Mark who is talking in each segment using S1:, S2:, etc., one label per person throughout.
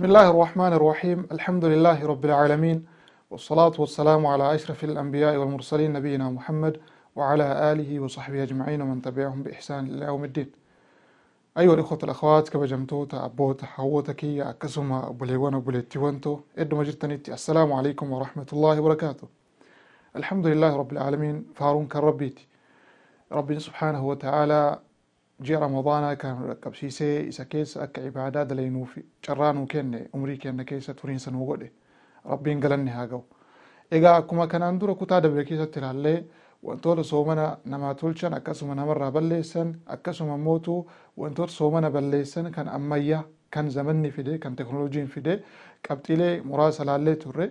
S1: بسم الله الرحمن الرحيم الحمد لله رب العالمين والصلاة والسلام على أشرف الأنبياء والمرسلين نبينا محمد وعلى آله وصحبه أجمعين ومن تبعهم بإحسان إلى يوم الدين أيها الإخوة الأخوات كما جمتوتا أبوتا حوتكي أكسما أبوليوان أبوليتيوانتو إدو مجرتنيتي السلام عليكم ورحمة الله وبركاته الحمد لله رب العالمين فارون كربيتي ربنا سبحانه وتعالى جي رمضان آه، كان كبسيسي إسا كيس أك عبادات لينو في جرانو كيني عمري كيني كيسة تورين سنوغودي ربين قلني هاقو إيقا كما كان أندورا كتا دبري كيسة تلالي wantoota soomana namaa tolchan akkasuma namarraa balleessan akkasuma immoo wantoota soomana balleessan kan ammayyaa kan zamanni fide kan teknooloojiin fide qabxiilee muraasa laallee turre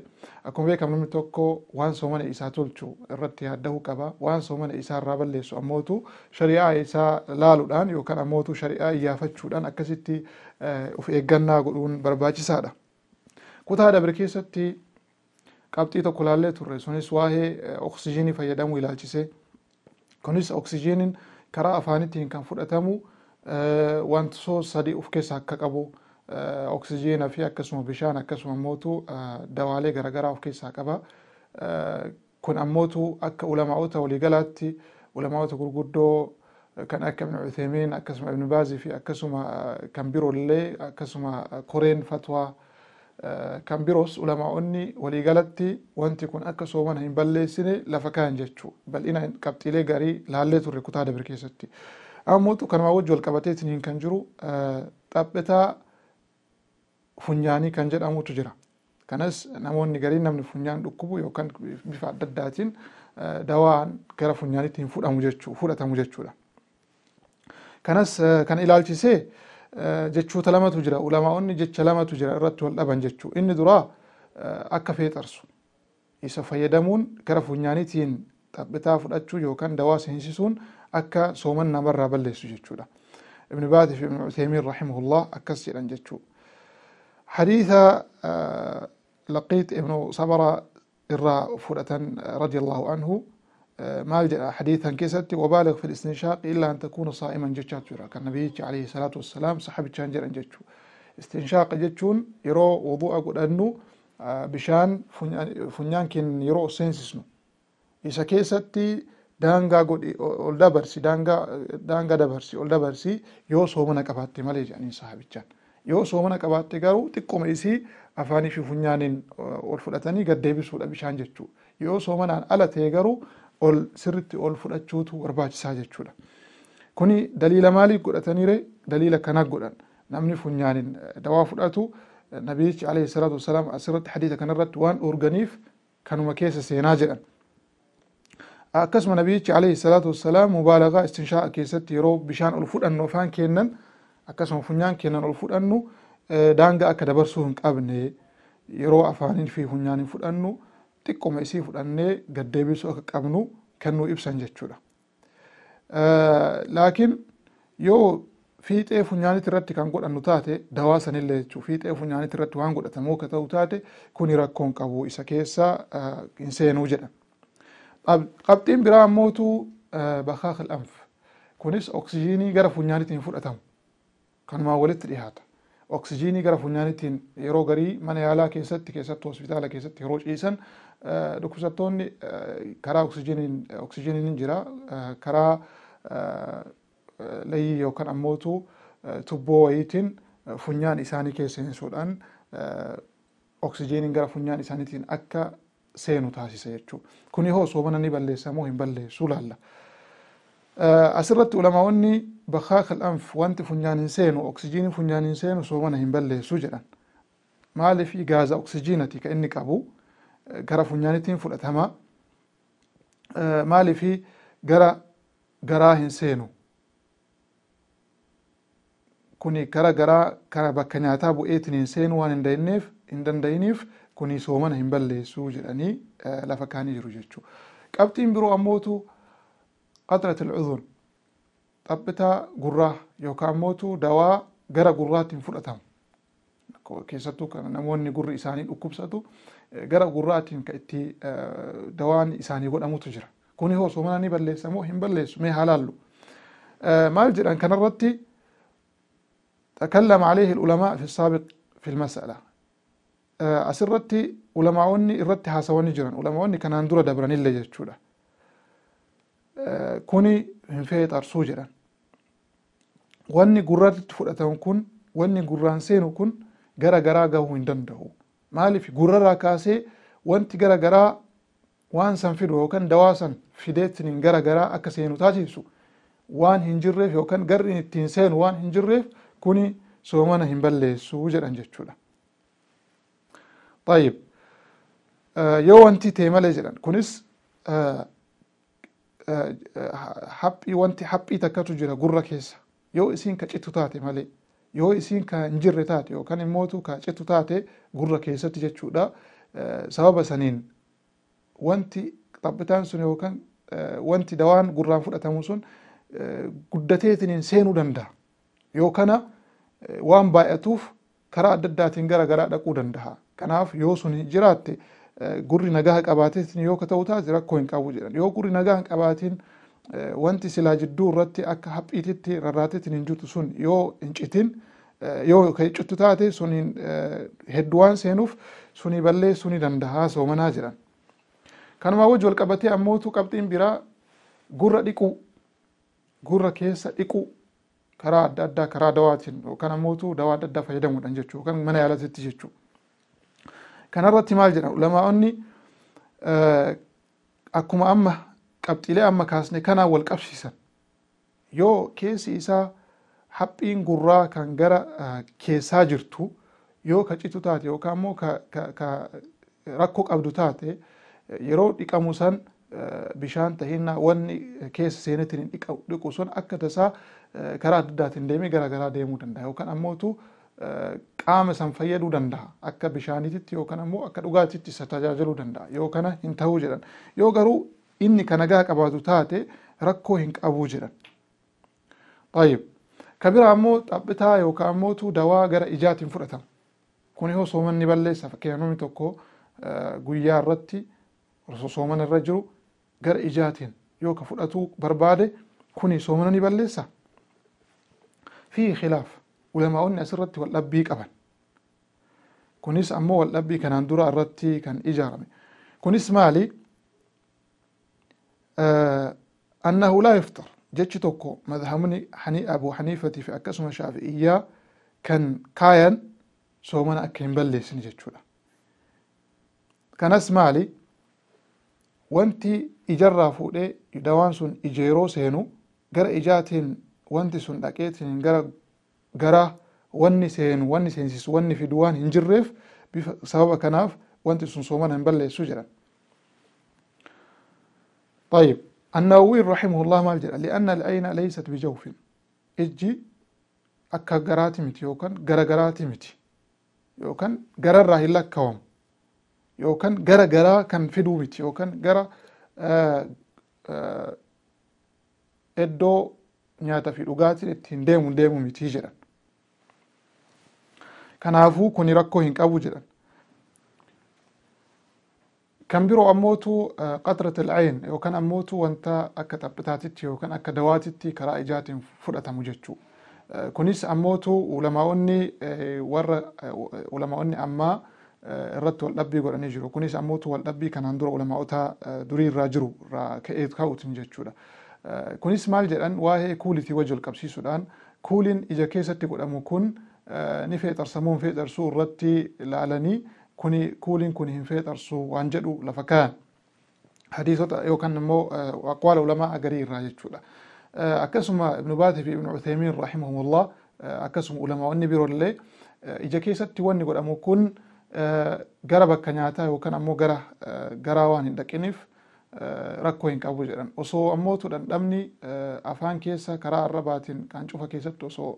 S1: akkuma beekamu namni tokko waan soomana isaa tolchu irratti yaaddahuu qaba waan soomana isaa irraa balleessu ammootu shari'aa isaa laaluudhaan yookaan ammootu shari'aa iyyaafachuudhaan akkasitti of eeggannaa godhuun barbaachisaadha. Kutaa dabre keessatti qabxii tokko laallee turre sunis waa'ee oksijiinii fayyadamuu ilaalchise kunis oksijiiniin karaa afaanittiin kan fudhatamu. Eh, wantisoo sadii of keessaa akka qabu eh, oksijeenaa fi akkasuma bishaan akkasuma mootu eh, dawaalee garaagaraa of keessaa qaba. Kun ammootu akka ulamaa'ota waliigalaatti ulamaa'ota gurguddoo kan akka Ibn Uthaymiin akkasuma Ibn Baazii fi akkasuma kan biroollee akkasuma koreen fatwaa kan biroos ulamaa'onni waliigalatti wanti kun akka sooman hin balleessine lafa kaayan jechuu bal'ina qabxiilee garii laallee turre kutaa dabir keessatti. ammotu kanuma wajji wal qabateetiniin kan jiru xaphitaa eh, funyaanii kan jedhamutu jira. Kanas namoonni gariin namni funyaan dhukkubu yookaan bifa adda addaatiin eh, dawaan gara funyaaniitti fudhamu jechuu fudhatamu jechuudha. Kanas eh, kan ilaalchisee jechoota lamatu jira ulamaa'onni jecha lamatu jira irratti wal dhaban jechuu inni duraa akka feexarsu isa fayyadamuun gara funyaaniitiin xaphitaa fudhachuu yookaan dawaa seensisuun أكا سومنا مرة بل سجدشو ابن باد في ابن عثيمين رحمه الله أكسر أن جتشو حديث لقيت ابن صبر إرى فرة رضي الله عنه ما حديثا كيستي وبالغ في الاستنشاق إلا أن تكون صائما جتشات فرا كان النبي عليه الصلاة والسلام صحابي تشانجر أن جتشو استنشاق جتشون يرو وضوء قد أنه بشان فنيان كن يرو سينسسنو إذا كيستي daangaa godhi ol dabarsii daangaa dabarsii ol dabarsii yoo soomana qabaatte malee jedhaniin sahabichaan yoo soomana qabaatte garuu xiqquma afaanii fi funyaaniin ol fudhatanii gad deebisuudha bishaan jechuudha yoo soomanaan ala ta'e garuu ol sirritti ol fudhachuutu barbaachisaa jechuudha. Kuni daliila maaliif godhataniire daliila kana godhan namni funyaaniin eh, dawaa fudhatu eh, nabiyyichi alayhi salaatu wasalaam asirratti hadiisa kanarratti waan urganiif kanuma keessa seenaa jedhan. akkasuma nabiyyichi alayhi salaatu wassalaam mubaalagaa istinsha'a keessatti yeroo bishaan ol fudhannu afaan kennan akkasuma funyaan kennan ol fudhannu eh, daangaa akka dabarsuu hin qabne yeroo afaanii fi funyaan hin fudhannu xiqquma isii fudhannee gaddeebisuu akka qabnu kan nu ibsan jechuudha. Eh, laakiin yoo fiixee funyaanit irratti kan godhannu taate dawaa sanillee jechuu fiixee funyaanit irratti waan godhatamoo akka taate kuni rakkoon qabu isa keessa eh, hin seenuu jedhan. qabxiin biraa ammootu bakkaa anf kunis oksijiinii gara funyaanittiin fudhatamu kanuma walitti dhiyaata oksijiinii gara funyaanittiin yeroo garii mana yaalaa keessatti keessatti hospitaala keessatti yeroo ciisan dhukkubsattoonni karaa oksijiiniin jira karaa layyii yookaan ammootu tubboo wayiitiin funyaan isaanii keessa suudhaan oksijiiniin gara funyaan isaaniitiin akka seenu taasise jechuudha. Kuni hoo soomana ni balleessa moo hin balleessuu laalla. Asirratti ulamaawwanni bakkaa kal'aanf wanti funyaan hin seenu oksijiinii funyaan hin seenu soomana hin balleessuu jedhan. Maaliif gaaza oksijiinati kan inni qabu gara funyaanittiin fudhatamaa Maaliif gara garaa hin seenu. Kuni gara garaa kara bakka nyaataa bu'eetiin hin seenu waan hin danda'iniif كوني سومن هنبلي سوجراني لفكاني جروجتشو قبتين برو أموتو قطرة العذن طبتا قراه يوكا أموتو دواء غرا قرات فرأتهم كيساتو كان نموني قر إساني الأكوب ساتو غرا قرات كأتي دوان إساني قد أموتو جرا كوني هو سومن هنبلي سمو هنبلي سمي حلالو مال جران كان الرتي تكلم عليه العلماء في السابق في المسألة asirratti ulamaa'onni irratti haasawanii jiran ulamaa'onni kanaan dura dabranillee jechuudha. Kuni hin fee xarsuu jedhan. Wanni gurratti fudhatan kun wanni gurraan seenu kun gara garaa gahuu hin danda'u. Maaliif gurrarraa kaasee wanti gara garaa waan san fidu yookaan dawaa san fideettiniin gara garaa akka seenu taasisu waan hin jirreef yookaan garri ittiin seenu waan hin jirreef kuni soomana hin balleessuu jedhan jechuudha. Tayyib. Yoo wanti ta'e malee jedhan. Kunis haphii wanti haphii takkatu jira gurra keessa. Yoo isiin ka citu taate malee. Yoo isiin ka hin jirre taate yookaan immootu ka citu taate gurra keessatti jechuudha. Sababa saniin wanti xaphitaan sun yookaan wanti dawaan gurraan fudhatamu sun guddateetiniin seenuu danda'a. Yoo kana waan baay'atuuf karaa adda addaatiin gara garaa dhaquu danda'a. Kanaaf yoo suni jiraatte e, gurri nagaa qabaates yoo ta'u taate rakkoo hin qabu jedhan. Yoo gurri nagaa hin qabaatiin e, wanti silaa jidduu irratti akka haphiititti rarraateetiin hin jirtu sun yoo hin citin e, yoo kan cittu taate suniin waan seenuuf sunii balleessuu ni danda'a soomanaa jedhan. Kanuma wajji wal qabatee ammootu qabxiin biraa gurra dhiquu gurra keessa dhiqu karaa adda addaa karaa dawaatiin yookaan ammootu dawaa adda addaa fayyadamuudhaan jechuudha yookaan mana yaalaatti jechuudha. kanarratti maal jedha ulamaa'onni eh, akkuma amma qabxilee amma kaasne kanaan wal qabsiisan yoo keessi isaa haphiin gurraa kan gara eh, keessaa jirtu yoo ka citu taate yookaan immoo ka rakkoo qabdu taate yeroo dhiqamu san eh, bishaan tahinnaa wanni keessa seenetiin hin dhiqu sun akka tasaa karaa adda addaatiin deemee garaa deemuu danda'a qaama san fayyaduu danda'a. Akka bishaaniitti yookaan akka dhugaatiitti isa tajaajiluu danda'a. Yoo kana hin ta'uu jedhan. Yoo garuu inni ka nagaa qabaatu taate rakkoo hin qabuu jedhan. Taayib. Kabiraa ammoo xaphitaa yookaan dawaa gara ijaatiin fudhatama. Kun yoo soomanni balleessa fakkeenyaaf tokko osoo jiru gara ijaatiin yoo ka fudhatuu barbaade kuni soomana ni balleessa. Fi khilaaf. ulamaa'onni asirratti waldhabbii qaban kunis ammoo waldhabbii kanaan dura irratti kan ijaarame kunis maali annahu laa yuftar jechi tokko madhabni abu haniifatii fi akkasuma shaafi'iyyaa kan kaayan soomana akka hin balleessine jechuudha kanas maali wanti ijarraa fuudhee dawaan sun ijeeroo seenu gara ijaatiin wanti sun dhaqeetiin gara garaa wanni seenu wanni seensisu wanni fidu waan hin jirreef sababa kanaaf wanti sunsooman hin balleessu jira baayyee annaa uwiyyuu irraa himurraa maal jedha li'a annaa aina alei sadmija ofin ijji akka garaati miti yookaan gara garaati miti yookaan gararraa gara garaa kan fidu miti yookaan gara eddoo nyaata fi dhugaati ittiin deemu deemu miti jedha. kanaafuu kuni rakkoo hin qabu jedhan kan biroo ammootu qatrat alcayn yookaan ammootu wanta akka xaphitaatitti yookaan akka dawaatitti karaa ijaatiin fudhatamu jechuu kunis ammootu ulamaa'onni warra ulamaa'onni ammaa irratti waldhabbii godhanii jiru kunis ammootu waldhabbii kanaan dura ulamaa'ota durii irraa jiru irraa ka'uutiin jechuudha kunis maal jedhan waa'ee kuulitii wajjin qabsiisuudhaan kuuliin ija keessatti godhamu kun uh, ni feexarsamuun feexarsuu irratti ilaalanii kuni kuuliin kun hin feexarsu waan jedhu lafa kaa'an hadiisota yookaan immoo aqwaala ulamaa agarii irraa jechuudha. Akkasuma Ibn Baatii fi Ibn Uthaymiin rahimahumullah akkasuma ulamaawwanni biroollee ija keessatti wanni godhamu kun gara bakka nyaataa yookaan ammoo gara garaa waan hin dhaqiniif rakkoo hin qabu jedhan osoo ammootu dhandhamni afaan keessa karaa arrabaatiin qaancufa keessatti osoo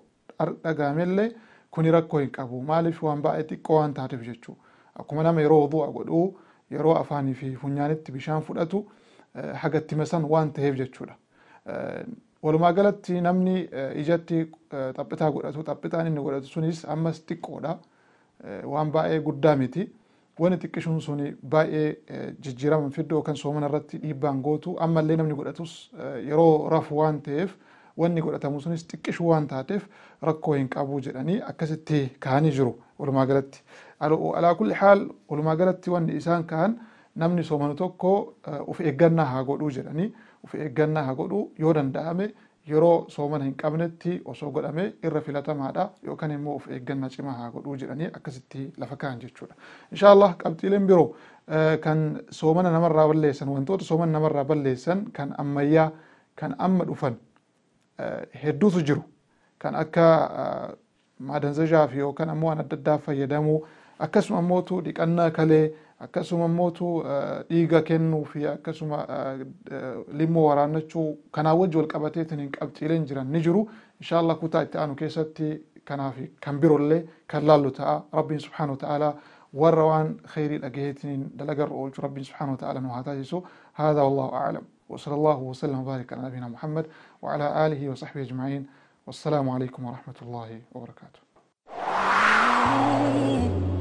S1: dhagaame illee kuni rakkoo hin qabu maaliif waan baay'ee xiqqoo waan taateef jechuudha. Akkuma nama yeroo wuduu'a godhuu yeroo afaanii fi funyaanitti bishaan fudhatu eh, hagattima san waan ta'eef jechuudha. Eh, walumaa galatti namni eh, ijatti xaphitaa godhatu xaphitaan inni godhatu sunis ammas xiqqoodha waan baay'ee guddaa miti. Wani xiqqishuun suni baay'ee jijjiirama fiddoo kan soomana irratti dhiibbaan gootu ammallee namni godhatus yeroo rafu waan ta'eef. wanni godhatamu sunis xiqqishu waan taateef rakkoo hin qabu jedhanii akkasitti ka'anii jiru walumaa galatti. Alaa kulli haal walumaa galatti wanni isaan ka'an namni soomanu tokko of uh, eeggannaa haa godhuu jedhanii of eeggannaa haa godhuu yoo danda'ame yeroo soomana hin qabnetti osoo godhame irra filatamaadha yookaan immoo of eeggannaa cimaa haa godhuu jedhanii akkasitti lafa ka'an jechuudha. allah qabxiileen biroo uh, kan soomana namarraa balleessan wantoota soomana namarraa balleessan kan ammayyaa kan amma dhufan hedduutu jiru kan akka maadanzashaaf yookaan ammoo waan adda addaa fayyadamuu akkasuma ammootu dhiqannaa kalee akkasuma ammootu dhiiga kennuu fi akkasuma limmoo waraannachuu kanaa wajji wal qabateetiin hin qabxiileen jiran ni jiru inshaallah kutaa itti aanu keessatti kanaa fi kan biroollee kan laallu ta'a rabbiin subhaanahu ta'aalaa warra waan khayrii dhagaheetiin dalagarra oolchu rabbiin subhaanahu ta'aalaa nu haa taasisu haadha wallahu aclam. وصلى الله وسلم وبارك على نبينا محمد وعلى آله وصحبه أجمعين والسلام عليكم ورحمة الله وبركاته